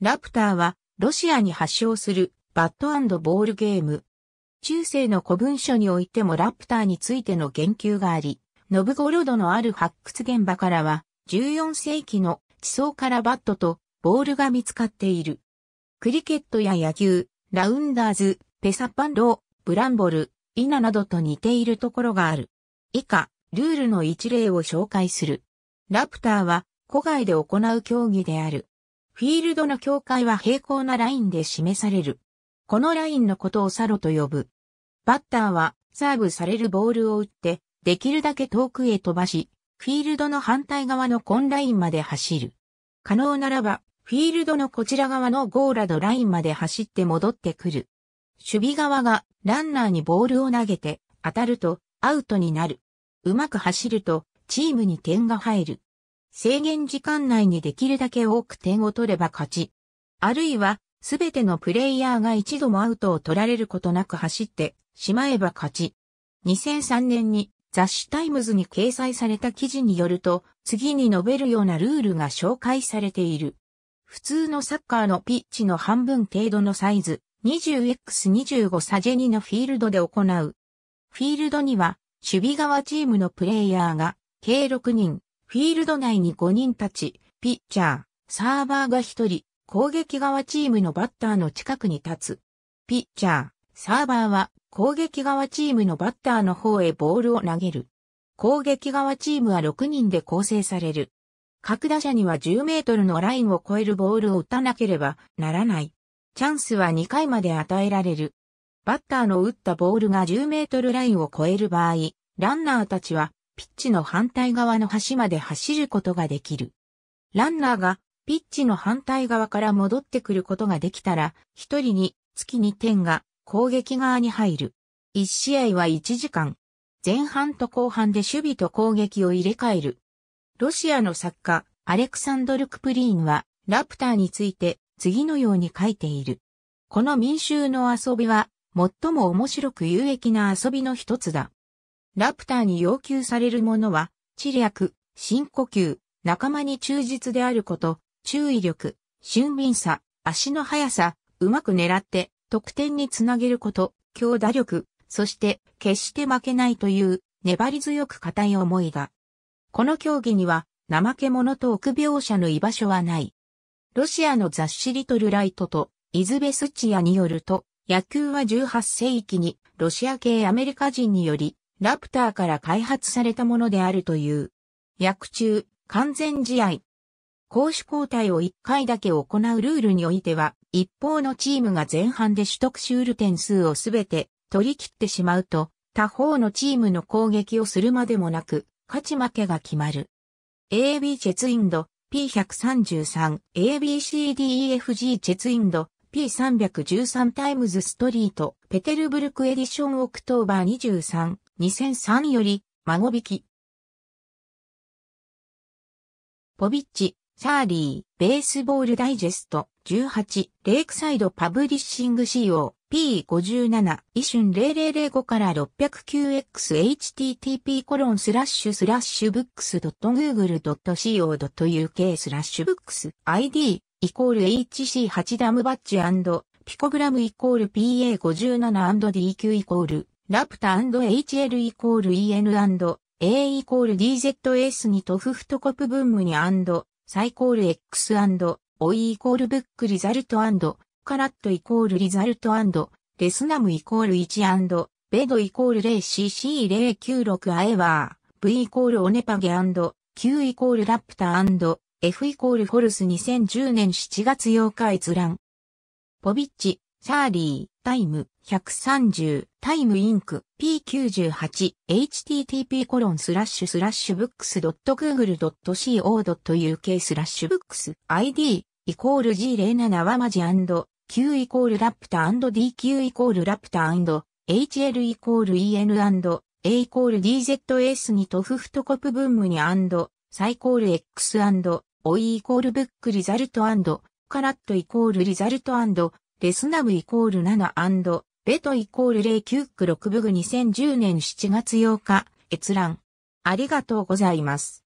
ラプターは、ロシアに発祥する、バットボールゲーム。中世の古文書においてもラプターについての言及があり、ノブゴロドのある発掘現場からは、14世紀の地層からバットとボールが見つかっている。クリケットや野球、ラウンダーズ、ペサパンロー、ブランボル、イナなどと似ているところがある。以下、ルールの一例を紹介する。ラプターは、古外で行う競技である。フィールドの境界は平行なラインで示される。このラインのことをサロと呼ぶ。バッターはサーブされるボールを打って、できるだけ遠くへ飛ばし、フィールドの反対側のコンラインまで走る。可能ならば、フィールドのこちら側のゴーラドラインまで走って戻ってくる。守備側がランナーにボールを投げて当たるとアウトになる。うまく走るとチームに点が入る。制限時間内にできるだけ多く点を取れば勝ち。あるいは、すべてのプレイヤーが一度もアウトを取られることなく走ってしまえば勝ち。2003年に雑誌タイムズに掲載された記事によると、次に述べるようなルールが紹介されている。普通のサッカーのピッチの半分程度のサイズ、20x25 サジェニのフィールドで行う。フィールドには、守備側チームのプレイヤーが、計6人、フィールド内に5人立ち、ピッチャー、サーバーが1人、攻撃側チームのバッターの近くに立つ。ピッチャー、サーバーは攻撃側チームのバッターの方へボールを投げる。攻撃側チームは6人で構成される。各打者には10メートルのラインを超えるボールを打たなければならない。チャンスは2回まで与えられる。バッターの打ったボールが10メートルラインを超える場合、ランナーたちはピッチの反対側の端まで走ることができる。ランナーがピッチの反対側から戻ってくることができたら、一人に月に点が攻撃側に入る。一試合は1時間。前半と後半で守備と攻撃を入れ替える。ロシアの作家、アレクサンドル・クプリーンは、ラプターについて次のように書いている。この民衆の遊びは、最も面白く有益な遊びの一つだ。ラプターに要求されるものは、知略、深呼吸、仲間に忠実であること、注意力、俊敏さ、足の速さ、うまく狙って、得点につなげること、強打力、そして、決して負けないという、粘り強く固い思いが。この競技には、怠け者と臆病者の居場所はない。ロシアの雑誌リトルライトと、イズベスチアによると、野球は18世紀に、ロシア系アメリカ人により、ラプターから開発されたものであるという。薬中、完全試合。攻守交代を1回だけ行うルールにおいては、一方のチームが前半で取得シュール点数をすべて取り切ってしまうと、他方のチームの攻撃をするまでもなく、勝ち負けが決まる。AB チェツインド P133、ABCDEFG チェツインド P313 タイムズストリート、ペテルブルクエディションオクトーバー23、2003より、孫引き。ポビッチ、チャーリー、ベースボールダイジェスト、18、レイクサイドパブリッシング CO、P57、イシ0005から 609xhttp コロンスラッシュスラッシュブックス .google.co.uk スラッシュブックス ID イコール HC8 ダムバッジピコグラムイコール PA57&DQ イコールラプタ &HL イコール EN&A イコール DZS にトフフトコプブームにサイコール X& o イイコールブックリザルトカラットイコールリザルトレスナムイコール1ベドイコール 0cc096 アエワー V イコールオネパゲ &Q イコールラプタ &F イコールフォルス2010年7月8日閲覧ポビッチシャーリー、タイム、130、タイムインク、P98、http コロンスラッシュスラッシュブックス .google.co.uk スラッシュブックス ID イコール G07 はマジ &Q イコールラプター &DQ イコールラプター &HL イコール EN& A イコール DZS にトフフトコプブームに&、サイコール X& o イイコールブックリザルトカラットイコールリザルトレスナムイコール7ベトイコール09区6ブグ2010年7月8日、閲覧。ありがとうございます。